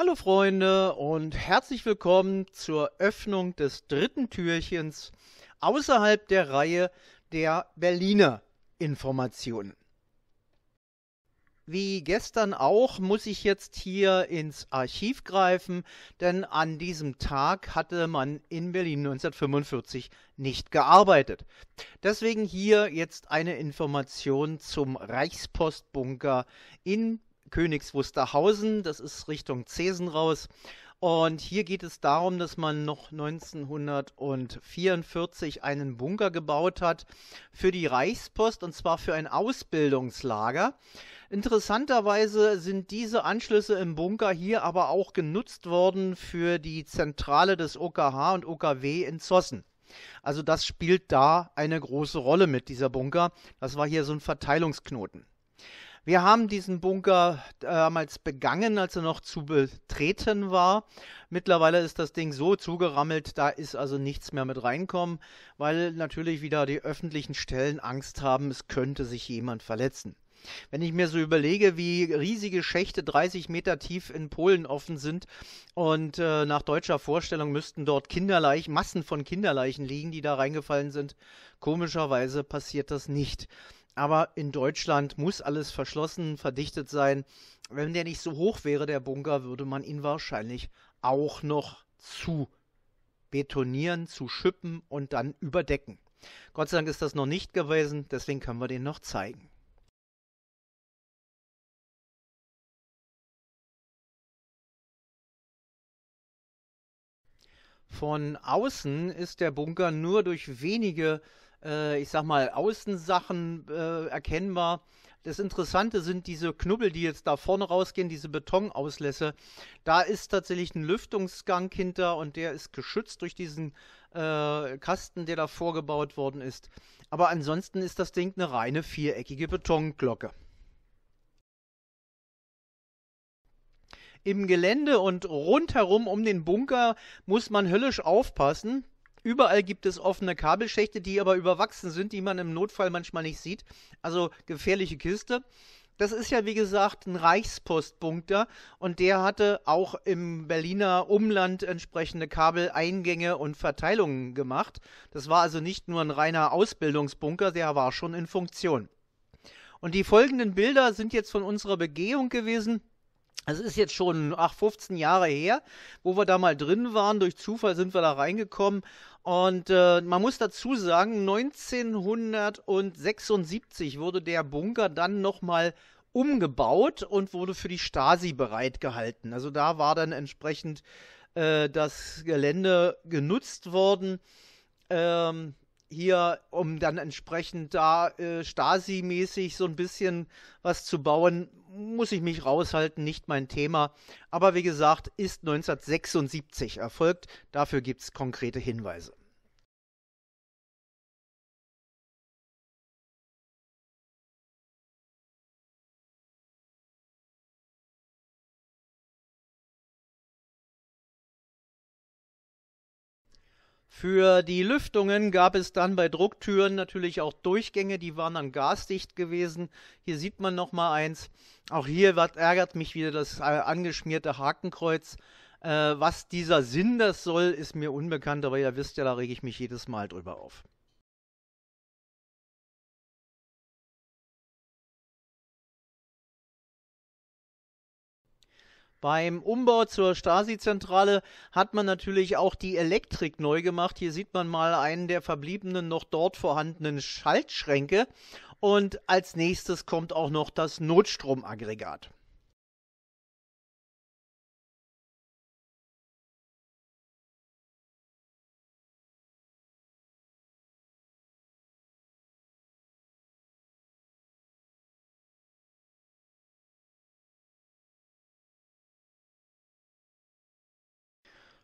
Hallo Freunde und herzlich willkommen zur Öffnung des dritten Türchens außerhalb der Reihe der Berliner Informationen. Wie gestern auch muss ich jetzt hier ins Archiv greifen, denn an diesem Tag hatte man in Berlin 1945 nicht gearbeitet. Deswegen hier jetzt eine Information zum Reichspostbunker in Königs Wusterhausen, das ist Richtung Zesen raus. Und hier geht es darum, dass man noch 1944 einen Bunker gebaut hat für die Reichspost und zwar für ein Ausbildungslager. Interessanterweise sind diese Anschlüsse im Bunker hier aber auch genutzt worden für die Zentrale des OKH und OKW in Zossen. Also das spielt da eine große Rolle mit dieser Bunker. Das war hier so ein Verteilungsknoten. Wir haben diesen Bunker äh, damals begangen, als er noch zu betreten war. Mittlerweile ist das Ding so zugerammelt, da ist also nichts mehr mit reinkommen, weil natürlich wieder die öffentlichen Stellen Angst haben, es könnte sich jemand verletzen. Wenn ich mir so überlege, wie riesige Schächte 30 Meter tief in Polen offen sind und äh, nach deutscher Vorstellung müssten dort Kinderleichen, Massen von Kinderleichen liegen, die da reingefallen sind, komischerweise passiert das nicht. Aber in Deutschland muss alles verschlossen, verdichtet sein. Wenn der nicht so hoch wäre, der Bunker, würde man ihn wahrscheinlich auch noch zu betonieren, zu schippen und dann überdecken. Gott sei Dank ist das noch nicht gewesen, deswegen können wir den noch zeigen. Von außen ist der Bunker nur durch wenige äh, ich sag mal, Außensachen äh, erkennbar. Das Interessante sind diese Knubbel, die jetzt da vorne rausgehen, diese Betonauslässe. Da ist tatsächlich ein Lüftungsgang hinter und der ist geschützt durch diesen äh, Kasten, der da vorgebaut worden ist. Aber ansonsten ist das Ding eine reine viereckige Betonglocke. Im Gelände und rundherum um den Bunker muss man höllisch aufpassen. Überall gibt es offene Kabelschächte, die aber überwachsen sind, die man im Notfall manchmal nicht sieht. Also gefährliche Kiste. Das ist ja, wie gesagt, ein Reichspostbunker und der hatte auch im Berliner Umland entsprechende Kabeleingänge und Verteilungen gemacht. Das war also nicht nur ein reiner Ausbildungsbunker, der war schon in Funktion. Und die folgenden Bilder sind jetzt von unserer Begehung gewesen. Also es ist jetzt schon, ach, 15 Jahre her, wo wir da mal drin waren. Durch Zufall sind wir da reingekommen. Und äh, man muss dazu sagen, 1976 wurde der Bunker dann nochmal umgebaut und wurde für die Stasi bereitgehalten. Also da war dann entsprechend äh, das Gelände genutzt worden. Ähm, hier, um dann entsprechend da äh, Stasi-mäßig so ein bisschen was zu bauen, muss ich mich raushalten, nicht mein Thema. Aber wie gesagt, ist 1976 erfolgt. Dafür gibt es konkrete Hinweise. Für die Lüftungen gab es dann bei Drucktüren natürlich auch Durchgänge, die waren dann gasdicht gewesen. Hier sieht man nochmal eins. Auch hier wat, ärgert mich wieder das äh, angeschmierte Hakenkreuz. Äh, was dieser Sinn das soll, ist mir unbekannt, aber ihr wisst ja, da rege ich mich jedes Mal drüber auf. Beim Umbau zur Stasi-Zentrale hat man natürlich auch die Elektrik neu gemacht. Hier sieht man mal einen der verbliebenen noch dort vorhandenen Schaltschränke. Und als nächstes kommt auch noch das Notstromaggregat.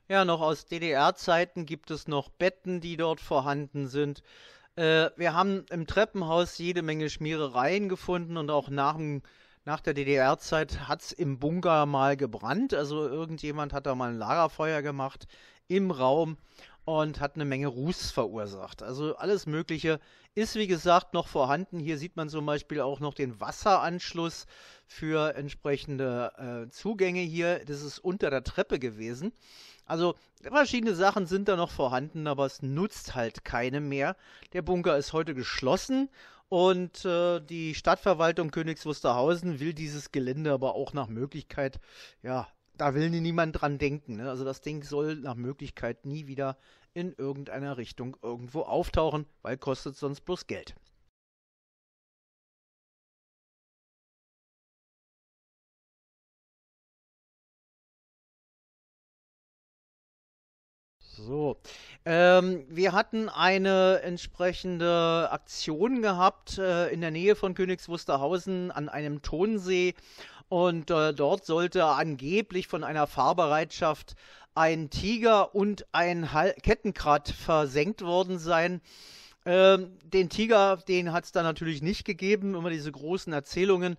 Ja, noch aus DDR-Zeiten gibt es noch Betten, die dort vorhanden sind. Äh, wir haben im Treppenhaus jede Menge Schmierereien gefunden und auch nach, nach der DDR-Zeit hat es im Bunker mal gebrannt. Also irgendjemand hat da mal ein Lagerfeuer gemacht im Raum und hat eine Menge Ruß verursacht. Also alles Mögliche ist, wie gesagt, noch vorhanden. Hier sieht man zum Beispiel auch noch den Wasseranschluss für entsprechende äh, Zugänge hier. Das ist unter der Treppe gewesen. Also verschiedene Sachen sind da noch vorhanden, aber es nutzt halt keine mehr. Der Bunker ist heute geschlossen und äh, die Stadtverwaltung Königs Wusterhausen will dieses Gelände aber auch nach Möglichkeit, ja, da will niemand dran denken. Ne? Also das Ding soll nach Möglichkeit nie wieder in irgendeiner Richtung irgendwo auftauchen, weil kostet sonst bloß Geld. So, ähm, wir hatten eine entsprechende Aktion gehabt äh, in der Nähe von Königs Wusterhausen an einem Tonsee und äh, dort sollte angeblich von einer Fahrbereitschaft ein Tiger und ein Hal Kettenkrad versenkt worden sein. Ähm, den Tiger, den hat es da natürlich nicht gegeben, immer diese großen Erzählungen.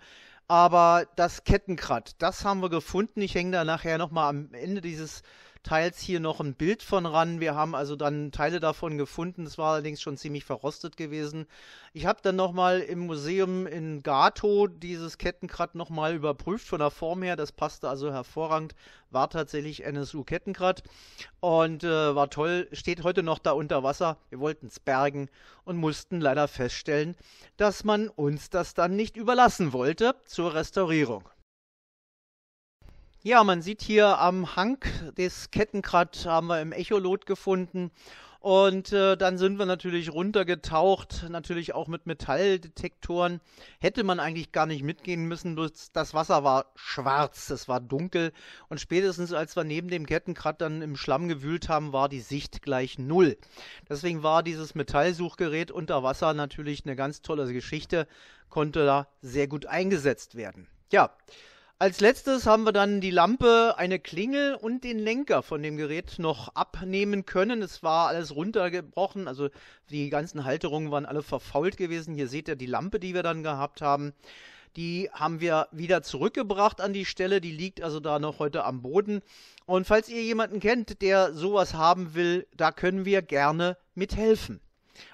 Aber das Kettenkrad, das haben wir gefunden. Ich hänge da nachher nochmal am Ende dieses teils hier noch ein Bild von ran. Wir haben also dann Teile davon gefunden. Es war allerdings schon ziemlich verrostet gewesen. Ich habe dann nochmal im Museum in Gato dieses Kettenkrad nochmal überprüft von der Form her. Das passte also hervorragend. War tatsächlich NSU Kettenkrad und äh, war toll. Steht heute noch da unter Wasser. Wir wollten es bergen und mussten leider feststellen, dass man uns das dann nicht überlassen wollte zur Restaurierung. Ja, man sieht hier am Hang des Kettengrad haben wir im Echolot gefunden. Und äh, dann sind wir natürlich runtergetaucht, natürlich auch mit Metalldetektoren. Hätte man eigentlich gar nicht mitgehen müssen, das Wasser war schwarz, es war dunkel. Und spätestens als wir neben dem Kettengrad dann im Schlamm gewühlt haben, war die Sicht gleich null. Deswegen war dieses Metallsuchgerät unter Wasser natürlich eine ganz tolle Geschichte, konnte da sehr gut eingesetzt werden. Ja, als letztes haben wir dann die Lampe, eine Klingel und den Lenker von dem Gerät noch abnehmen können. Es war alles runtergebrochen, also die ganzen Halterungen waren alle verfault gewesen. Hier seht ihr die Lampe, die wir dann gehabt haben. Die haben wir wieder zurückgebracht an die Stelle. Die liegt also da noch heute am Boden. Und falls ihr jemanden kennt, der sowas haben will, da können wir gerne mithelfen.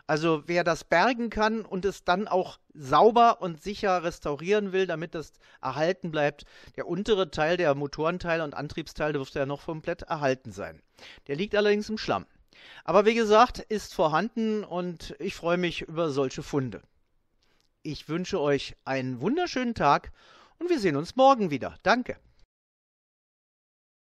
Also wer das bergen kann und es dann auch sauber und sicher restaurieren will, damit das erhalten bleibt, der untere Teil, der Motorenteil und Antriebsteil dürfte ja noch komplett erhalten sein. Der liegt allerdings im Schlamm. Aber wie gesagt, ist vorhanden und ich freue mich über solche Funde. Ich wünsche euch einen wunderschönen Tag und wir sehen uns morgen wieder. Danke.